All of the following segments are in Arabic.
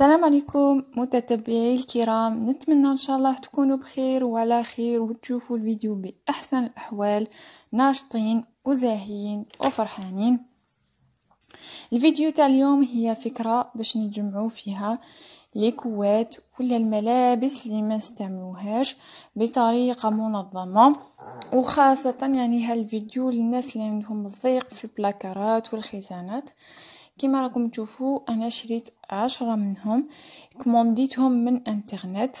السلام عليكم متتبعي الكرام نتمنى ان شاء الله تكونوا بخير وعلى خير وتشوفوا الفيديو باحسن الاحوال ناشطين وزاهيين وفرحانين الفيديو تاع اليوم هي فكره باش نجمعوا فيها ليكوات ولا الملابس اللي ما استعملوهاش بطريقه منظمه وخاصه يعني هالفيديو للناس اللي عندهم الضيق في البلاكارات والخزانات كما راكم تشوفوا انا شريت عشرة منهم كمونديتهم من انترنت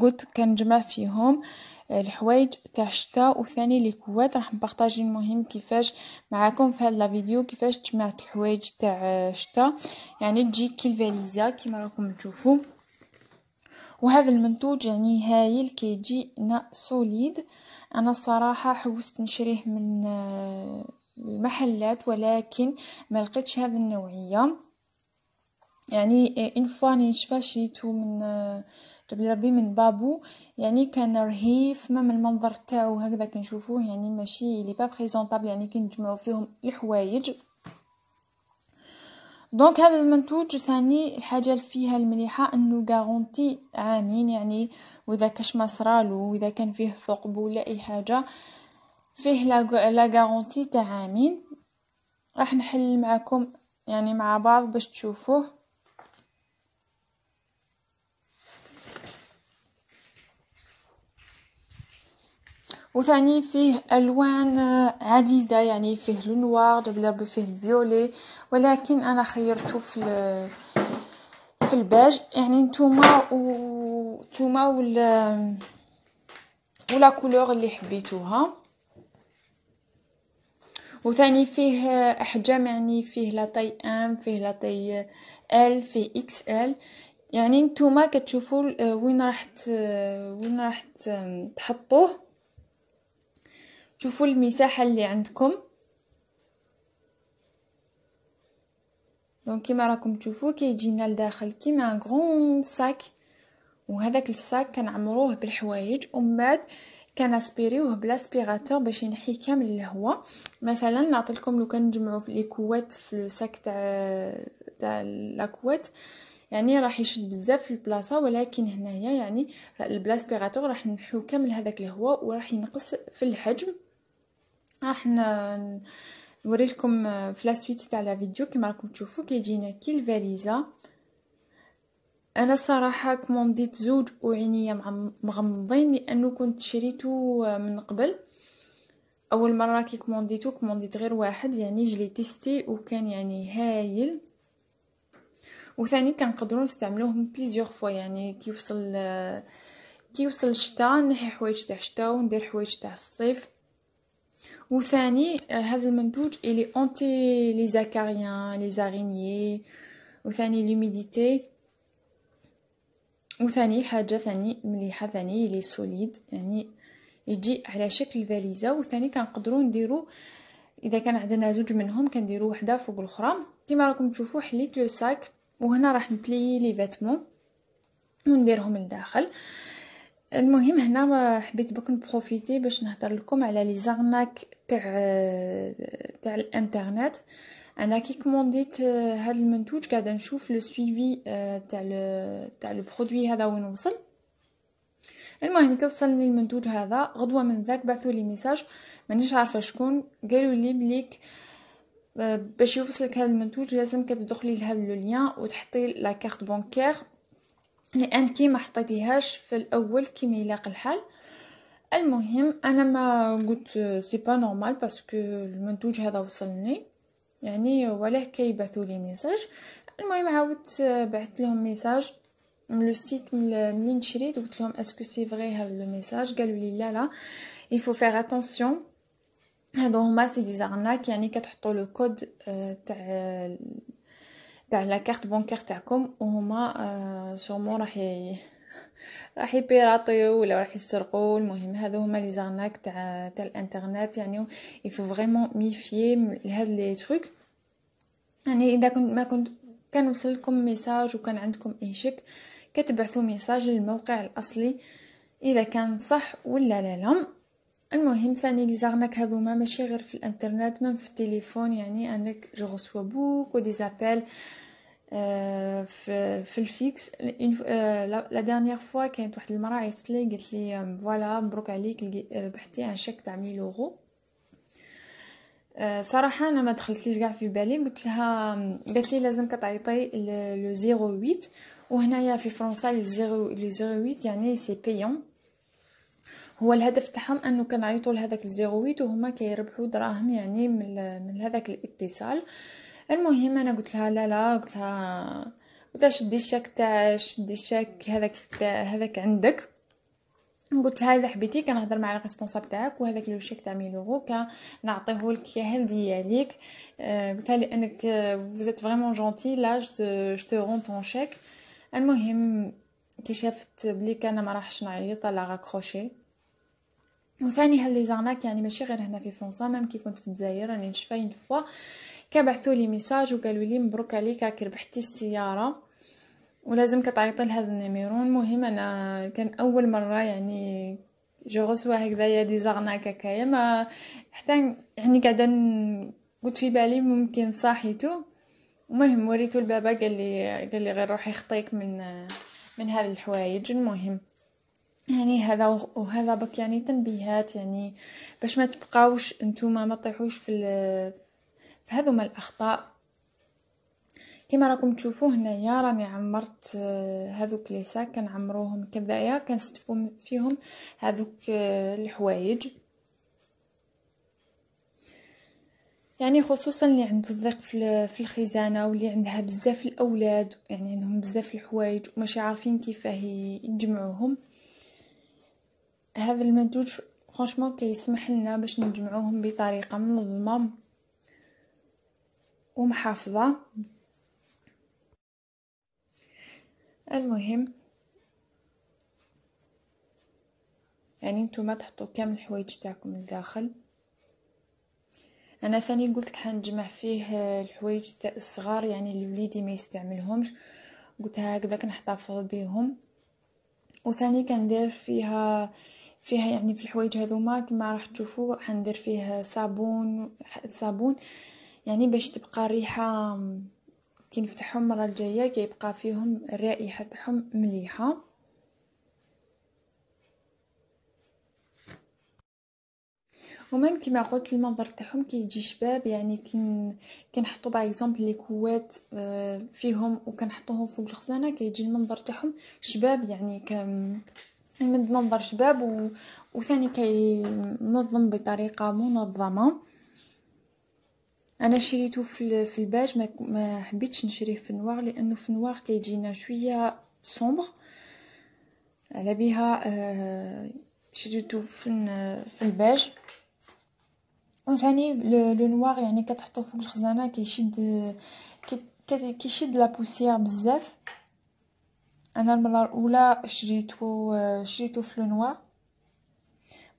قلت كنجمع فيهم آه، الحوايج تاع الشتاء وثاني لي كوات راح نبارطاجي المهم كيفاش معاكم في هاد لا فيديو كيفاش جمعت الحوايج تاع آه، الشتاء يعني تجي الفاليزا كيما راكم تشوفوا وهذا المنتوج يعني هايل كيجينا سوليد انا الصراحه حوست نشريه من آه، المحلات ولكن ما لقيتش هذه النوعيه يعني ان إيه، فوا راني شفاشيتو من جبلي آه، ربي من بابو يعني كان رهيف ما من المنظر تاعو هكذا كنشوفوه يعني ماشي لي با بريزونطابل يعني كنجمعو فيهم الحوايج دونك هذا المنتوج ثاني الحاجه اللي فيها المليحه انه غارونتي عامين يعني واذا كاش ما صرالو واذا كان فيه ثقب ولا اي حاجه فيه لا غارونتي تاع عامين راح نحل معاكم يعني مع بعض باش تشوفوه وثاني فيه الوان عديده يعني فيه لونوار دبل فيه فيولي ولكن انا خيرته في في البيج يعني نتوما و نتوما ولا ولا كولور اللي حبيتوها وثاني فيه احجام يعني فيه لاطي ام فيه لاطي ال فيه اكس ال يعني نتوما كتشوفوا وين راح وين راح تحطوه شوفوا المساحه اللي عندكم دونك كيما راكم تشوفوا كيجينا لداخل كيما غون ساك وهذاك الساك كنعمروه بالحوايج ومن بعد كناسبيريوه بلاسبيغاتور باش ينحي كامل الهواء مثلا نعطيكم لو نجمعوا في الكوات في الساك تاع تاع لاكوات يعني راح يشد بزاف في البلاصه ولكن هنايا يعني البلاسبيغاتور راح نحو كامل هذاك الهواء وراح ينقص في الحجم راح نوريلكم في لا سويت تاع لا فيديو كما راكم تشوفوا كيجينا كي الفاليزا انا الصراحه كما زوج وعينيا مغمضين لانه كنت شريتو من قبل اول مره كي كومونديتو كومونديت غير واحد يعني جلي تيستي وكان يعني هايل وثاني كنقدروا نستعملوهم بليزيوغ فوا يعني كيوصل كيوصل الشتاء نحي حوايج تاع الشتاء وندير حوايج تاع الصيف وثاني هذا المنتوج الي اونتي لي زاكاريان لي زارينيي وثاني لوميديتي وثاني حاجة ثاني مليحة ثاني لي سوليد يعني يجي على شكل فاليزة وثاني كنقدرو نديرو اذا كان عندنا زوج منهم كنديرو وحده فوق الاخرى كما راكم تشوفو حليت لو ساك وهنا راح نبلي لي فاتمون ونديرهم لداخل المهم هنا ما حبيت بك نبروفيتي باش نهضر لكم على لي زغناك تاع تاع الانترنت انا كي كومونديت هذا آه، المنتوج قاعده نشوف لو سويفي آه، تاع تاع برودوي هذا وين وصل المهم كي وصلني المنتوج هذا غدوه من ذاك بعثوا لي ميساج مانيش عارفه شكون قالوا لي بليك آه، باش يوصلك هذا المنتوج لازم كتدخلي لهذا لو ليان وتحطي لا كارت بانكير لان كي ما حطيتيهاش في الاول كيما يلاق الحال المهم انا ما قلت سي با نورمال باسكو المنتوج هذا وصلني يعني وله كيبعثوا لي ميساج المهم عاودت بعثت لهم ميساج من لو سيت ملي نشريت قلت لهم اسكو سي فري هذا لو ميساج قالوا لي لا لا يفو فيغ اتونسيون هادو هما سي دي زارناك يعني كتحطوا لو كود آه، تاع تاع لا كارت بونكير تاعكم وهما سومون آه، راح راح يبيراطيو ولا راح يسرقوا المهم هذو هما لي زارناك تاع تاع الانترنت يعني يفو فريمون ميفيي لهاد لي تروك يعني اذا كنت ما كنت كان وصلكم ميساج وكان عندكم اي شك كتبعثوا ميساج للموقع الاصلي اذا كان صح ولا لا لا المهم ثاني لي زارناك هذوما ماشي غير في الانترنت ما في التليفون يعني انك جو بوك ودي زابيل آه، في الفيكس آه، لا ديرنيير فوا كانت واحد المراه عيطت لي قالت لي فوالا آه، مبروك عليك ربحتي ان شيك تاع 1000 يورو صراحه انا ما دخلتليش كاع في بالي قلت لها قالت لي لازم كتعيطي لو 08 وهنايا في فرنسا لي 08 يعني سي بيون هو الهدف تاعهم انه كنعيطوا لهذاك 08 وهما كيربحوا دراهم يعني من, من هذاك الاتصال آه المهم انا قلت لها لا لا قلت لها قلت لها شدي الشاك تاع شدي الشاك هذاك هذاك عندك قلت لها اذا حبيتي كنهضر مع الريسبونساب تاعك وهذاك لو شيك تاع ميلوغو كنعطيه لك يا هديه ليك قلت لها لانك فوزيت فريمون جونتي لا جو تو رون طون شيك المهم كي شافت بلي كان ما راحش نعيط لا راكروشي وثاني هاد لي زارناك يعني ماشي غير هنا في فرنسا ميم كي كنت في الجزائر راني نشفاين فوا كبعثوا لي ميساج وقالوا لي مبروك عليك راك ربحتي السياره ولازم كتعيطي لهذا النيميرو المهم انا كان اول مره يعني جو غسوا هكذايا دي زغناك هكايا ما حتى يعني قاعده قلت في بالي ممكن صاحيتو المهم وريتو البابا قال لي قال لي غير روحي خطيك من من هذه الحوايج المهم يعني هذا وهذا بك يعني تنبيهات يعني باش ما تبقاوش انتوما ما تطيحوش في فهذوما الاخطاء كما راكم تشوفوا هنايا راني عمرت آه، هذوك لي ساك كنعمروهم كذايا كنستفو فيهم هذوك آه، الحوايج يعني خصوصا اللي عنده الضيق في الخزانه واللي عندها بزاف الاولاد يعني عندهم بزاف الحوايج وماشي عارفين كيفاه يجمعوهم هذا المنتوج فرانشمون كيسمح لنا باش نجمعوهم بطريقه منظمه ومحافظة المهم يعني نتوما تحطوا كامل الحوايج تاعكم لداخل انا ثاني قلت لك حنجمع فيه الحوايج الصغار يعني اللي وليدي ما يستعملهمش قلت هكذا كنحتفظ بيهم وثاني كندير فيها فيها يعني في الحوايج هذوما كما راح تشوفوا حندير فيه صابون صابون يعني باش تبقى الريحه كي نفتحهم المره الجايه كيبقى فيهم الرائحه تاعهم مليحه ومام كما قلت المنظر تاعهم كيجي شباب يعني كي كنحطوا باغ اكزومبل لي كوات فيهم وكنحطوهم فوق الخزانه كيجي المنظر تاعهم شباب يعني كمد منظر شباب و... وثاني منظم بطريقه منظمه انا شريته في في الباج ما, ما حبيتش نشريه في النوار لانه في النوار كيجينا شويه سومبر على بها آه، شريته في في الباج وثاني لو نوار يعني كتحطو فوق الخزانه كيشد كيشد لا بوسيير بزاف انا المره الاولى شريته آه، شريته في لو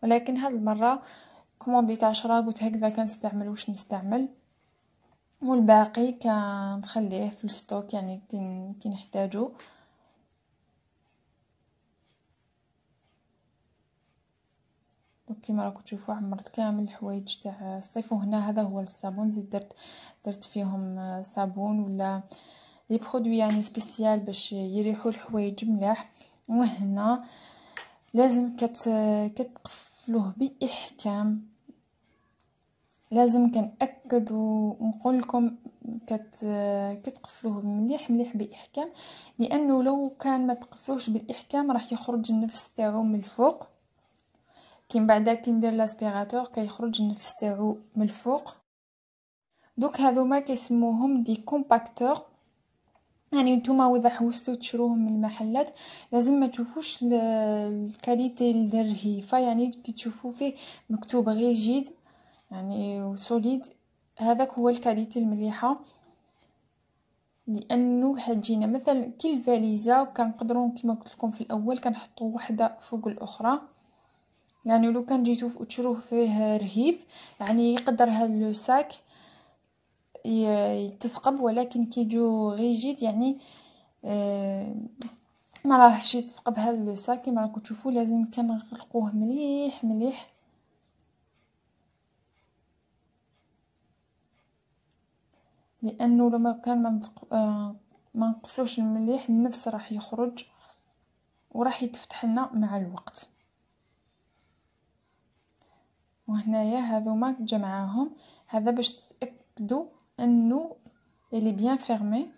ولكن هاد المره كومونديت عشرة قلت هكذا كنستعمل واش نستعمل والباقي كنخليه في الستوك يعني كنحتاجو كيما راكم تشوفوا عمرت كامل الحوايج تاع الصيف وهنا هذا هو الصابون زيد درت درت فيهم صابون ولا لي برودوي يعني سبيسيال باش يريحوا الحوايج ملاح وهنا لازم كت كتقفلوه باحكام لازم كنأكد ونقول لكم كت كتقفلوه مليح مليح بالاحكام لانه لو كان ما تقفلوش بالاحكام راح يخرج النفس تاعو من الفوق كي بعدا بعد كي ندير لاسبيراتور كيخرج النفس تاعو من الفوق دوك هذوما كيسموهم دي كومباكتور يعني نتوما واذا حوستو تشروهم من المحلات لازم ما تشوفوش الكاليتي الرهيفه يعني كي فيه مكتوب غير جيد يعني وسوليد هذاك هو الكاليتي المليحه لانه حجينا مثلا كل فاليزا كنقدروا كما قلت لكم في الاول كنحطوا وحده فوق الاخرى يعني لو كان جيتو تشروه فيه رهيف يعني يقدر هاد لو ساك يتثقب ولكن كيجو غيجيد يعني آه، ما راهش يتثقب هاد لو ساك كما راكم تشوفوا لازم كنغلقوه مليح مليح لانه لما كان ما آه، نقفلوش آه المليح النفس راح يخرج وراح يتفتح لنا مع الوقت وهنايا هذو ما جمعاهم هذا باش تاكدوا انه اللي بيان فيرمي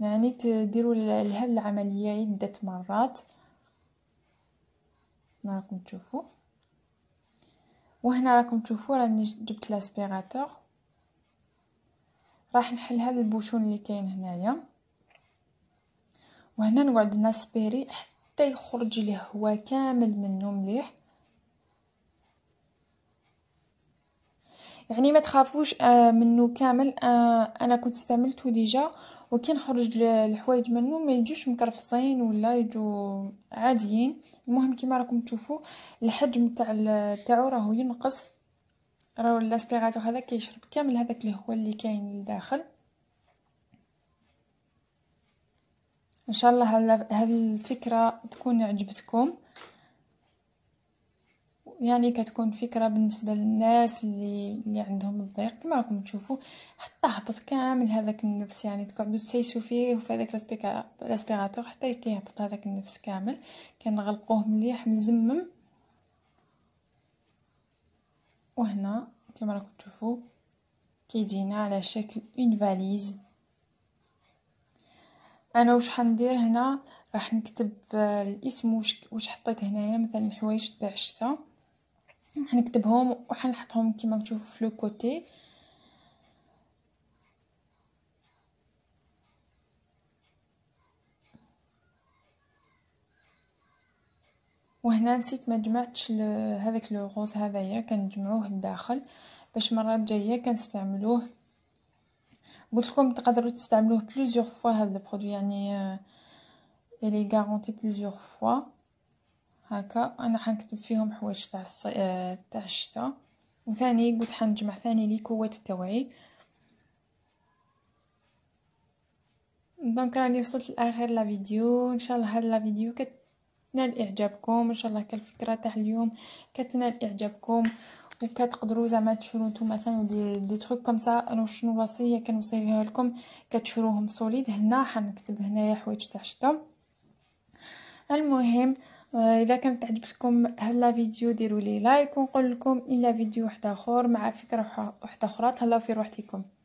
يعني تديروا لهذه العمليه عده مرات راكم تشوفوا وهنا راكم تشوفوا راني جبت لاسبيراتور راح نحل هذا البوشون اللي كاين هنايا وهنا نقعد ناسبيري حتى يخرج لي هو كامل منه مليح يعني ما تخافوش آه، منه كامل آه، انا كنت استعملته ديجا وكي نخرج الحوايج منه ما يجوش مكرفصين ولا يجو عاديين المهم كيما راكم تشوفوا الحجم تاع تاعو راهو ينقص راهو الاسبيراتور هذا كيشرب كامل هذاك الهواء اللي كاين لداخل ان شاء الله هذه الفكره تكون عجبتكم يعني كتكون فكره بالنسبه للناس اللي اللي عندهم الضيق كما راكم تشوفوا حتى هبط كامل هذاك النفس يعني تقعدوا تسيسوا فيه وفي هذاك الاسبيغاتور حتى كيهبط هذاك النفس كامل كنغلقوه مليح مزمم وهنا كما راكم تشوفوا كيجينا على شكل اون فاليز انا واش حندير هنا راح نكتب آه، الاسم واش حطيت هنايا مثلا الحوايج تاع الشتا حنكتبهم وحنحطهم كما تشوفوا في لو كوتي وهنا نسيت ما جمعتش هذاك لو غوز هذايا كنجمعوه لداخل باش مرات الجايه كنستعملوه قلت لكم تقدروا تستعملوه بلوزيغ فوا هذا البرودوي يعني آه لي غارونتي بلوزيغ فوا هكا انا حنكتب فيهم حوايج تاع الصي... آه، تاع الشتاء وثاني قلت حنجمع ثاني لي كوات التوعي دونك راني وصلت لاخر لا فيديو ان شاء الله هاد لا فيديو كتنال اعجابكم ان شاء الله كالفكره تاع اليوم كتنال اعجابكم وكتقدروا زعما تشرو نتوما ثاني دي دي تروك كوم سا انا شنو الوصيه كنوصيها لكم كتشروهم سوليد هنا حنكتب هنايا حوايج تاع الشتا المهم آه، اذا كانت عجبتكم هاد لا فيديو ديروا لي لايك ونقول لكم الى فيديو واحد اخر مع فكره واحده اخرى تهلاو في روحتكم